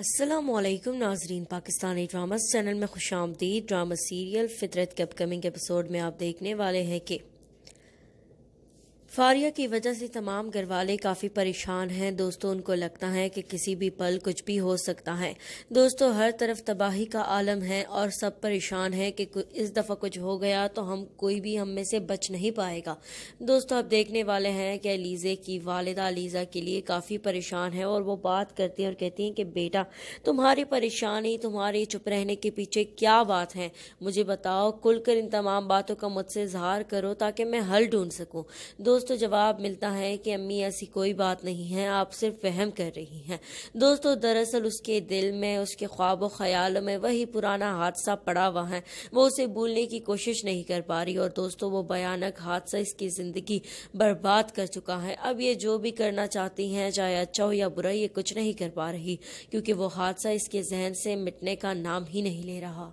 असलम नाजरीन Pakistani drama channel में खुश आमदी ड्रामा सीरियल फितरत के अपकमिंग एपिसोड में आप देखने वाले हैं कि फारिया की वजह से तमाम घर वाले काफ़ी परेशान हैं दोस्तों उनको लगता है कि किसी भी पल कुछ भी हो सकता है दोस्तों हर तरफ तबाही का आलम है और सब परेशान हैं कि इस दफ़ा कुछ हो गया तो हम कोई भी हम में से बच नहीं पाएगा दोस्तों अब देखने वाले हैं कि अलीज़े की वालदा अलीज़ा के लिए काफ़ी परेशान है और वो बात करती हैं और कहती है कि बेटा तुम्हारी परेशानी तुम्हारे चुप रहने के पीछे क्या बात है मुझे बताओ खुलकर इन तमाम बातों का मुझसे इजहार करो ताकि मैं हल ढूंढ सकूँ दोस्तों दोस्तों जवाब मिलता है कि अम्मी ऐसी कोई बात नहीं है आप सिर्फ वहम कर रही हैं दोस्तों दरअसल उसके दिल में उसके ख्वाब ख्यालों में वही पुराना हादसा पड़ा हुआ है वो उसे भूलने की कोशिश नहीं कर पा रही और दोस्तों वो भयानक हादसा इसकी ज़िंदगी बर्बाद कर चुका है अब ये जो भी करना चाहती हैं चाहे अच्छा हो या बुरा ये कुछ नहीं कर पा रही क्योंकि वो हादसा इसके जहन से मिटने का नाम ही नहीं ले रहा